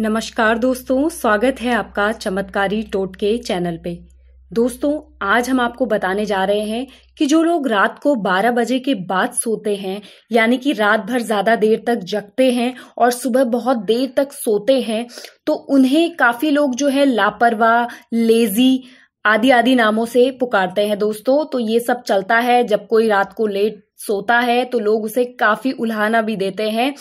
नमस्कार दोस्तों स्वागत है आपका चमत्कारी टोटके चैनल पे दोस्तों आज हम आपको बताने जा रहे हैं कि जो लोग रात को 12 बजे के बाद सोते हैं यानी कि रात भर ज्यादा देर तक जगते हैं और सुबह बहुत देर तक सोते हैं तो उन्हें काफी लोग जो है लापरवाह लेजी आदि आदि नामों से पुकारते हैं दोस्तों तो ये सब चलता है जब कोई रात को लेट सोता है तो लोग उसे काफ़ी उल्हाना भी देते हैं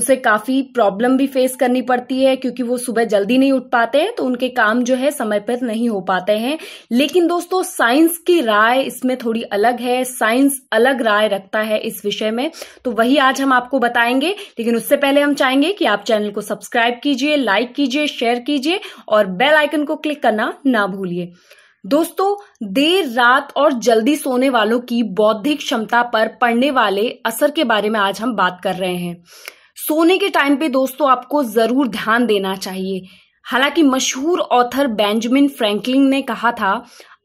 उसे काफ़ी प्रॉब्लम भी फेस करनी पड़ती है क्योंकि वो सुबह जल्दी नहीं उठ पाते हैं तो उनके काम जो है समय पर नहीं हो पाते हैं लेकिन दोस्तों साइंस की राय इसमें थोड़ी अलग है साइंस अलग राय रखता है इस विषय में तो वही आज हम आपको बताएंगे लेकिन उससे पहले हम चाहेंगे कि आप चैनल को सब्सक्राइब कीजिए लाइक कीजिए शेयर कीजिए और बेल आइकन को क्लिक करना ना भूलिए दोस्तों देर रात और जल्दी सोने वालों की बौद्धिक क्षमता पर पड़ने वाले असर के बारे में आज हम बात कर रहे हैं सोने के टाइम पे दोस्तों आपको जरूर ध्यान देना चाहिए हालांकि मशहूर ऑथर बेंजामिन फ्रैंकलिन ने कहा था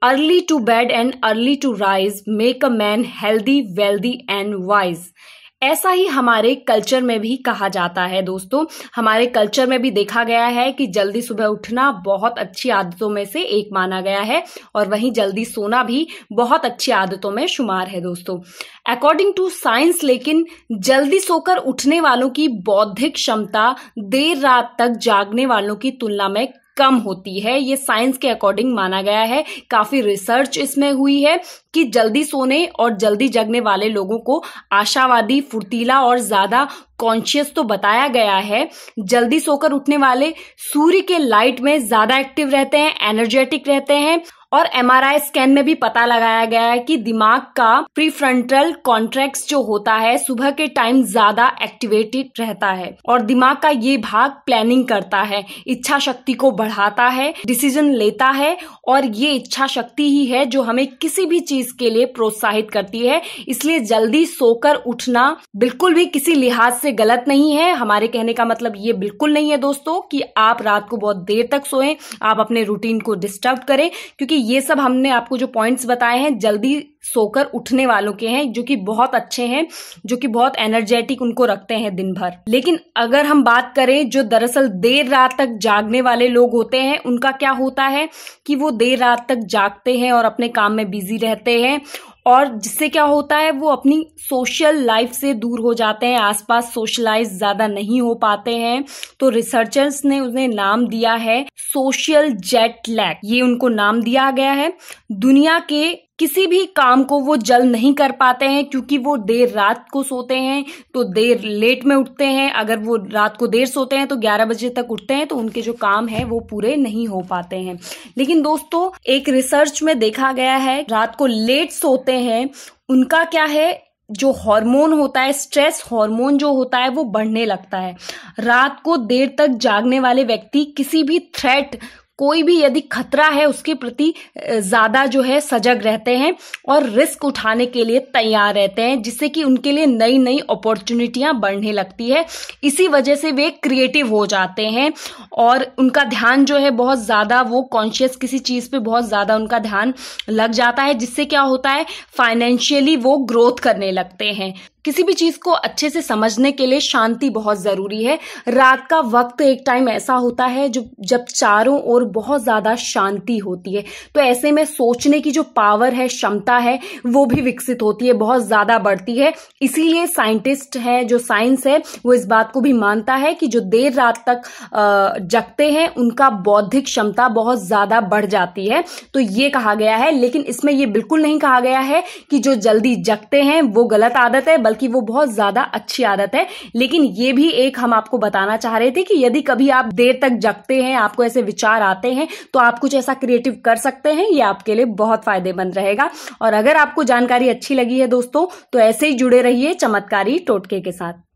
early to bed and early to rise make a man healthy wealthy and wise ऐसा ही हमारे कल्चर में भी कहा जाता है दोस्तों हमारे कल्चर में भी देखा गया है कि जल्दी सुबह उठना बहुत अच्छी आदतों में से एक माना गया है और वहीं जल्दी सोना भी बहुत अच्छी आदतों में शुमार है दोस्तों अकॉर्डिंग टू साइंस लेकिन जल्दी सोकर उठने वालों की बौद्धिक क्षमता देर रात तक जागने वालों की तुलना में कम होती है ये साइंस के अकॉर्डिंग माना गया है काफ़ी रिसर्च इसमें हुई है कि जल्दी सोने और जल्दी जगने वाले लोगों को आशावादी फुर्तीला और ज़्यादा कॉन्शियस तो बताया गया है जल्दी सोकर उठने वाले सूर्य के लाइट में ज़्यादा एक्टिव रहते हैं एनर्जेटिक रहते हैं और एमआरआई स्कैन में भी पता लगाया गया है कि दिमाग का प्रीफ्रंटल कॉन्ट्रैक्ट जो होता है सुबह के टाइम ज्यादा एक्टिवेटेड रहता है और दिमाग का ये भाग प्लानिंग करता है इच्छा शक्ति को बढ़ाता है डिसीजन लेता है और ये इच्छा शक्ति ही है जो हमें किसी भी चीज के लिए प्रोत्साहित करती है इसलिए जल्दी सोकर उठना बिल्कुल भी किसी लिहाज से गलत नहीं है हमारे कहने का मतलब ये बिल्कुल नहीं है दोस्तों कि आप रात को बहुत देर तक सोएं आप अपने रूटीन को डिस्टर्ब करें क्योंकि ये सब हमने आपको जो पॉइंट्स बताए हैं जल्दी सोकर उठने वालों के हैं जो कि बहुत अच्छे हैं जो कि बहुत एनर्जेटिक उनको रखते हैं दिन भर लेकिन अगर हम बात करें जो दरअसल देर रात तक जागने वाले लोग होते हैं उनका क्या होता है कि वो देर रात तक जागते हैं और अपने काम में बिजी रहते हैं और जिससे क्या होता है वो अपनी सोशल लाइफ से दूर हो जाते हैं आसपास सोशलाइज ज़्यादा नहीं हो पाते हैं तो रिसर्चर्स ने उन्हें नाम दिया है सोशल जेट लैग ये उनको नाम दिया गया है दुनिया के किसी भी काम को वो जल्द नहीं कर पाते हैं क्योंकि वो देर रात को सोते हैं तो देर लेट में उठते हैं अगर वो रात को देर सोते हैं तो 11 बजे तक उठते हैं तो उनके जो काम है वो पूरे नहीं हो पाते हैं लेकिन दोस्तों एक रिसर्च में देखा गया है रात को लेट सोते हैं उनका क्या है जो हार्मोन होता है स्ट्रेस हार्मोन जो होता है वो बढ़ने लगता है रात को देर तक जागने वाले व्यक्ति किसी भी थ्रेट कोई भी यदि खतरा है उसके प्रति ज़्यादा जो है सजग रहते हैं और रिस्क उठाने के लिए तैयार रहते हैं जिससे कि उनके लिए नई नई अपॉर्चुनिटियां बढ़ने लगती है इसी वजह से वे क्रिएटिव हो जाते हैं और उनका ध्यान जो है बहुत ज़्यादा वो कॉन्शियस किसी चीज़ पे बहुत ज़्यादा उनका ध्यान लग जाता है जिससे क्या होता है फाइनेंशियली वो ग्रोथ करने लगते हैं किसी भी चीज को अच्छे से समझने के लिए शांति बहुत जरूरी है रात का वक्त एक टाइम ऐसा होता है जो जब चारों ओर बहुत ज्यादा शांति होती है तो ऐसे में सोचने की जो पावर है क्षमता है वो भी विकसित होती है बहुत ज्यादा बढ़ती है इसीलिए साइंटिस्ट है जो साइंस है वो इस बात को भी मानता है कि जो देर रात तक जगते हैं उनका बौद्धिक क्षमता बहुत ज्यादा बढ़ जाती है तो ये कहा गया है लेकिन इसमें यह बिल्कुल नहीं कहा गया है कि जो जल्दी जगते हैं वो गलत आदत है बल्कि वो बहुत ज्यादा अच्छी आदत है लेकिन ये भी एक हम आपको बताना चाह रहे थे कि यदि कभी आप देर तक जगते हैं आपको ऐसे विचार आते हैं तो आप कुछ ऐसा क्रिएटिव कर सकते हैं ये आपके लिए बहुत फायदेमंद रहेगा और अगर आपको जानकारी अच्छी लगी है दोस्तों तो ऐसे ही जुड़े रहिए चमत्कारी टोटके के साथ